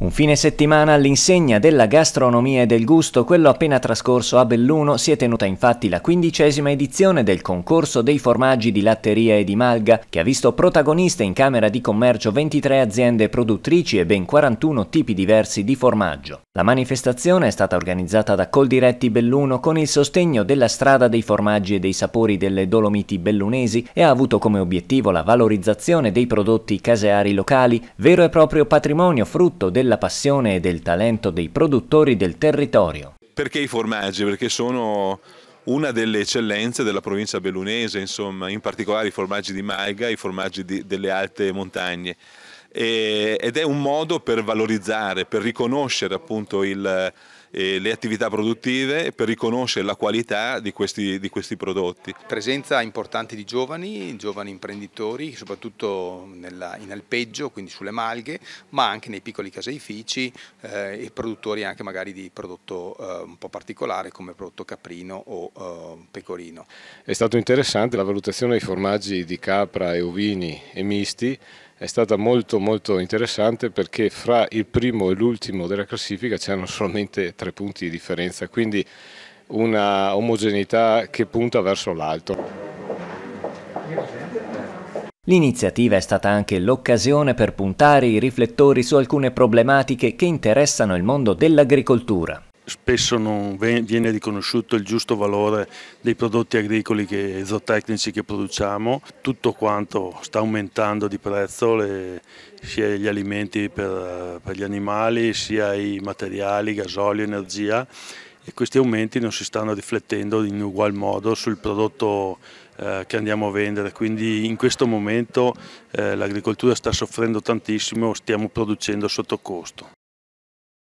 Un fine settimana all'insegna della gastronomia e del gusto, quello appena trascorso a Belluno, si è tenuta infatti la quindicesima edizione del concorso dei formaggi di latteria e di malga, che ha visto protagoniste in Camera di Commercio 23 aziende produttrici e ben 41 tipi diversi di formaggio. La manifestazione è stata organizzata da Coldiretti Belluno con il sostegno della strada dei formaggi e dei sapori delle Dolomiti bellunesi e ha avuto come obiettivo la valorizzazione dei prodotti caseari locali, vero e proprio patrimonio frutto della della passione e del talento dei produttori del territorio. Perché i formaggi? Perché sono una delle eccellenze della provincia bellunese, insomma, in particolare i formaggi di Maiga, i formaggi di, delle alte montagne ed è un modo per valorizzare, per riconoscere appunto il, eh, le attività produttive per riconoscere la qualità di questi, di questi, prodotti. Presenza importante di giovani, giovani imprenditori, soprattutto nella, in alpeggio, quindi sulle malghe, ma anche nei piccoli caseifici eh, e produttori anche magari di prodotto eh, un po' particolare come prodotto caprino o eh, pecorino. È stato interessante la valutazione dei formaggi di capra e ovini e misti è stata molto molto interessante perché fra il primo e l'ultimo della classifica c'erano solamente tre punti di differenza, quindi una omogeneità che punta verso l'alto. L'iniziativa è stata anche l'occasione per puntare i riflettori su alcune problematiche che interessano il mondo dell'agricoltura spesso non viene riconosciuto il giusto valore dei prodotti agricoli e zootecnici che produciamo, tutto quanto sta aumentando di prezzo, le, sia gli alimenti per, per, gli animali, sia i materiali, gasolio, energia e questi aumenti non si stanno riflettendo in ugual modo sul prodotto eh, che andiamo a vendere, quindi in questo momento eh, l'agricoltura sta soffrendo tantissimo, stiamo producendo sotto costo.